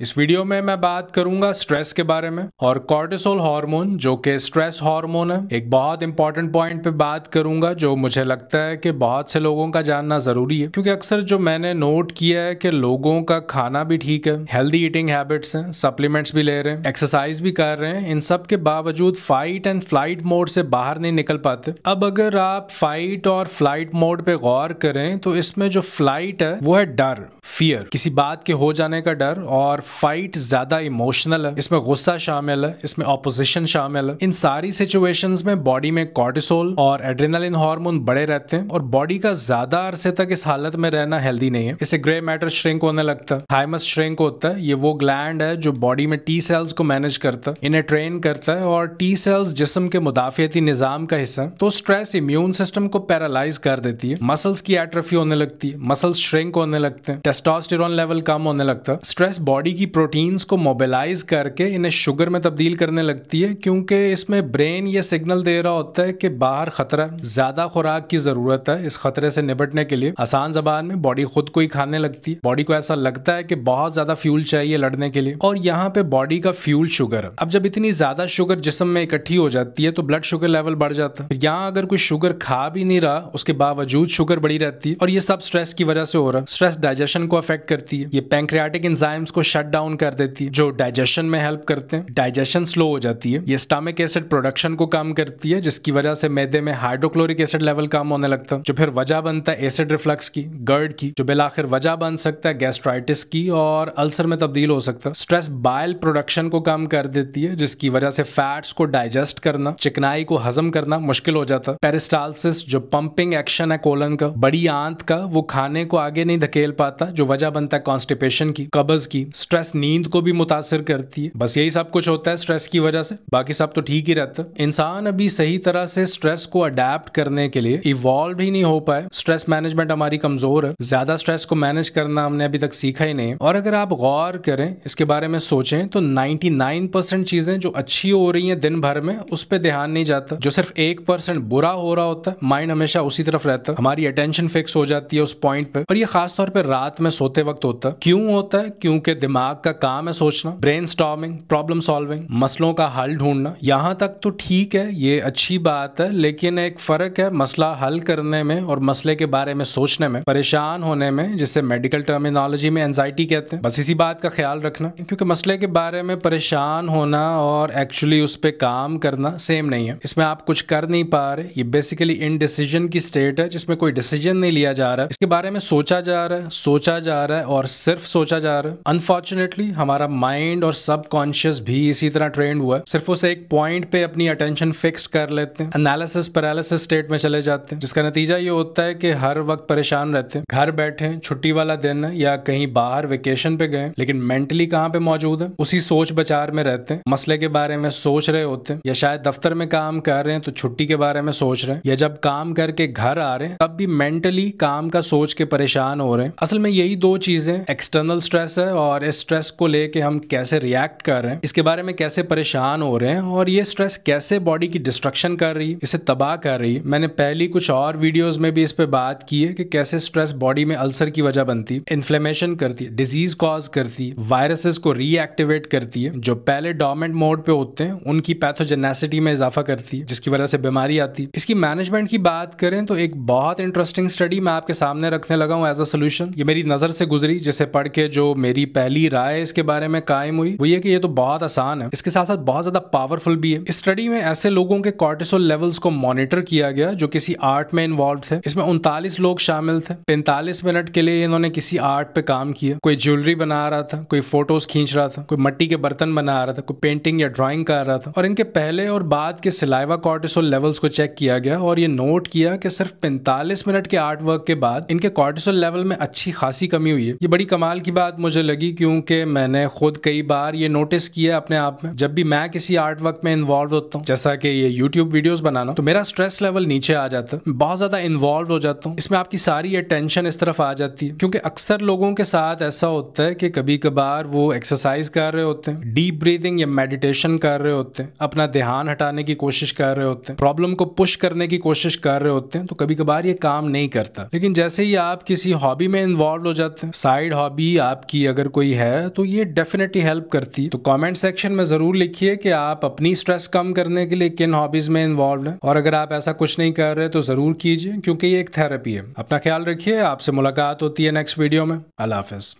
इस वीडियो में मैं बात करूंगा स्ट्रेस के बारे में और कॉर्टिसोल हार्मोन जो कि स्ट्रेस हार्मोन है एक बहुत इंपॉर्टेंट पॉइंट पे बात करूंगा जो मुझे लगता है कि बहुत से लोगों का जानना जरूरी है क्योंकि अक्सर जो मैंने नोट किया है कि लोगों का खाना भी ठीक है हेल्दी ईटिंग हैबिट्स हैं सप्लीमेंट्स भी ले रहे हैं एक्सरसाइज भी कर रहे हैं इन सब के बावजूद फाइट एंड फ्लाइट मोड से बाहर नहीं निकल पाते अब अगर आप फाइट और फ्लाइट मोड पे गौर करें तो इसमें जो फ्लाइट है वो है डर फियर किसी बात के हो जाने का डर और फाइट ज्यादा इमोशनल है इसमें गुस्सा शामिल है इसमें ऑपोजिशन शामिल है इन सारी सिचुएशन में बॉडी में कॉर्टिसोल और एड्रेनालिन हार्मोन बड़े रहते हैं और बॉडी का ज्यादा अरसे तक इस हालत में रहना हेल्दी नहीं है इसे ग्रे मैटर श्रिंक होने लगता है थाइमस श्रिंक होता है ये वो ग्लैंड है जो बॉडी में टी सेल्स को मैनेज करता है इन्हें ट्रेन करता है और टी सेल्स जिसम के मुदाफियती निजाम का हिस्सा तो स्ट्रेस इम्यून सिस्टम को पैरालाइज कर देती है मसल्स की एट्रफी होने लगती है मसल्स श्रिंक होने लगते हैं टेस्टोस्टेरॉन लेवल कम होने लगता है स्ट्रेस बॉडी की प्रोटीन्स को मोबिलाइज करके इन्हें शुगर में तब्दील करने लगती है क्योंकि इसमें ब्रेन ये सिग्नल दे रहा होता है कि बाहर खतरा ज्यादा खुराक की जरूरत है इस खतरे से निपटने के लिए आसान जबान में बॉडी खुद को ही खाने लगती है बॉडी को ऐसा लगता है कि बहुत ज्यादा फ्यूल चाहिए लड़ने के लिए और यहाँ पे बॉडी का फ्यूल शुगर है अब जब इतनी ज्यादा शुगर जिसम में इकट्ठी हो जाती है तो ब्लड शुगर लेवल बढ़ जाता है यहाँ अगर कोई शुगर खा भी नहीं रहा उसके बावजूद शुगर बढ़ी रहती है और ये सब स्ट्रेस की वजह से हो रहा है स्ट्रेस डाइजेशन को अफेक्ट करती है ये पैंक्रियाटिक एंजाइम्स को शट डाउन कर देती है जो डाइजेशन में हेल्प करते हैं डाइजेशन स्लो हो जाती है ये स्टामिक एसिड प्रोडक्शन को कम करती है जिसकी वजह से मैदे में हाइड्रोक्लोरिक एसिड लेवल कम होने लगता है जो फिर वजह बनता है एसिड रिफ्लक्स की गर्ड की जो बिलाखिर वजह बन सकता है गैस्ट्राइटिस की और अल्सर में तब्दील हो सकता है स्ट्रेस बाइल प्रोडक्शन को कम कर देती है जिसकी वजह से फैट्स को डाइजेस्ट करना चिकनाई को हजम करना मुश्किल हो जाता है पेरिस्टालसिस जो पंपिंग एक्शन है कोलन का बड़ी आंत का वो खाने को आगे नहीं धकेल पाता जो वजह बनता है कॉन्स्टिपेशन की कब्ज की स्ट्रेस नींद को भी मुतासर करती है बस यही सब कुछ होता है स्ट्रेस की वजह से बाकी सब तो ठीक ही रहता है इंसान अभी सही तरह से स्ट्रेस को अडेप्ट करने के लिए इवॉल्व ही नहीं हो पाए स्ट्रेस मैनेजमेंट हमारी कमजोर है ज्यादा स्ट्रेस को मैनेज करना हमने अभी तक सीखा ही नहीं और अगर आप गौर करें इसके बारे में सोचें तो 99% चीजें जो अच्छी हो रही हैं दिन भर में उस पर ध्यान नहीं जाता जो सिर्फ एक परसेंट बुरा हो रहा होता है माइंड हमेशा उसी तरफ रहता है हमारी अटेंशन फिक्स हो जाती है उस पॉइंट पर और ये खासतौर पर रात में सोते वक्त होता है क्यों होता है क्योंकि दिमाग का काम है सोचना ब्रेन प्रॉब्लम सॉल्विंग मसलों का हल ढूंढना यहाँ तक तो ठीक है ये अच्छी बात है लेकिन एक फर्क है मसला हल करने में और मसले के बारे में सोचने में परेशान होने में जिसे मेडिकल टर्मिनोलॉजी में एनजाइटी कहते हैं बस इसी बात का ख्याल रखना क्योंकि मसले के बारे में परेशान होना और एक्चुअली उस पर काम करना सेम नहीं है इसमें आप कुछ कर नहीं पा रहे ये बेसिकली इनडिसीजन की स्टेट है जिसमें कोई डिसीजन नहीं लिया जा रहा है इसके बारे में सोचा जा रहा है सोचा जा जा रहा है और सिर्फ सोचा जा रहा है अनफॉर्चुनेटली हमारा माइंड और सबकॉन्शियस भी इसी तरह ट्रेंड हुआ है सिर्फ उसे एक पॉइंट पे अपनी अटेंशन फिक्स कर लेते हैं एनालिसिस पैरालिसिस स्टेट में चले जाते हैं जिसका नतीजा ये होता है कि हर वक्त परेशान रहते हैं घर बैठे छुट्टी वाला दिन है या कहीं बाहर वेकेशन पे गए लेकिन मेंटली कहाँ पे मौजूद है उसी सोच बचार में रहते हैं मसले के बारे में सोच रहे होते हैं या शायद दफ्तर में काम कर रहे हैं तो छुट्टी के बारे में सोच रहे हैं या जब काम करके घर आ रहे हैं तब भी मेंटली काम का सोच के परेशान हो रहे हैं असल में यही यही दो चीज़ें एक्सटर्नल स्ट्रेस है और इस स्ट्रेस को लेके हम कैसे रिएक्ट कर रहे हैं इसके बारे में कैसे परेशान हो रहे हैं और ये स्ट्रेस कैसे बॉडी की डिस्ट्रक्शन कर रही है इसे तबाह कर रही है मैंने पहली कुछ और वीडियोस में भी इस पर बात की है कि कैसे स्ट्रेस बॉडी में अल्सर की वजह बनती है इन्फ्लेमेशन करती है डिजीज कॉज करती है वायरसेस को रीएक्टिवेट करती है जो पहले डोमेंट मोड पे होते हैं उनकी पैथोजेनेसिटी में इजाफा करती है जिसकी वजह से बीमारी आती है इसकी मैनेजमेंट की बात करें तो एक बहुत इंटरेस्टिंग स्टडी मैं आपके सामने रखने लगा हूँ एज अ सोल्यूशन ये मेरी नज़र से गुजरी जिसे पढ़ के जो मेरी पहली राय इसके बारे में कायम हुई वो ये कि ये तो बहुत आसान है इसके साथ साथ बहुत ज़्यादा पावरफुल भी है स्टडी में ऐसे लोगों के कॉर्टिसोल लेवल्स को मॉनिटर किया गया जो किसी आर्ट में इन्वॉल्व थे इसमें उनतालीस लोग शामिल थे पैंतालीस मिनट के लिए इन्होंने किसी आर्ट पे काम किया कोई ज्वेलरी बना रहा था कोई फोटोज खींच रहा था कोई मट्टी के बर्तन बना रहा था कोई पेंटिंग या ड्रॉइंग कर रहा था और इनके पहले और बाद के सिलाइवा कॉर्टिसोल लेवल्स को चेक किया गया और ये नोट किया कि सिर्फ पैंतालीस मिनट के आर्ट वर्क के बाद इनके कॉर्टिसोल लेवल में अच्छी खासी की कमी हुई है ये बड़ी कमाल की बात मुझे लगी क्योंकि मैंने खुद कई बार ये नोटिस किया अपने आप में जब भी मैं किसी आर्ट वर्क में इन्वॉल्व होता हूँ जैसा कि ये यूट्यूब वीडियोस बनाना तो मेरा स्ट्रेस लेवल नीचे आ जाता है बहुत ज्यादा इन्वॉल्व हो जाता हूँ इसमें आपकी सारी अटेंशन इस तरफ आ जाती है क्योंकि अक्सर लोगों के साथ ऐसा होता है कि कभी कभार वो एक्सरसाइज कर रहे होते हैं डीप ब्रीदिंग या मेडिटेशन कर रहे होते हैं अपना ध्यान हटाने की कोशिश कर रहे होते हैं प्रॉब्लम को पुश करने की कोशिश कर रहे होते हैं तो कभी कभार ये काम नहीं करता लेकिन जैसे ही आप किसी हॉबी में इन्वॉल्व हो जाते हैं साइड हॉबी आपकी अगर कोई है तो ये डेफिनेटली हेल्प करती है तो कमेंट सेक्शन में जरूर लिखिए कि आप अपनी स्ट्रेस कम करने के लिए किन हॉबीज में इन्वॉल्व हैं और अगर आप ऐसा कुछ नहीं कर रहे तो जरूर कीजिए क्योंकि ये एक थेरेपी है अपना ख्याल रखिए आपसे मुलाकात होती है नेक्स्ट वीडियो में अल्लाह हाफिज़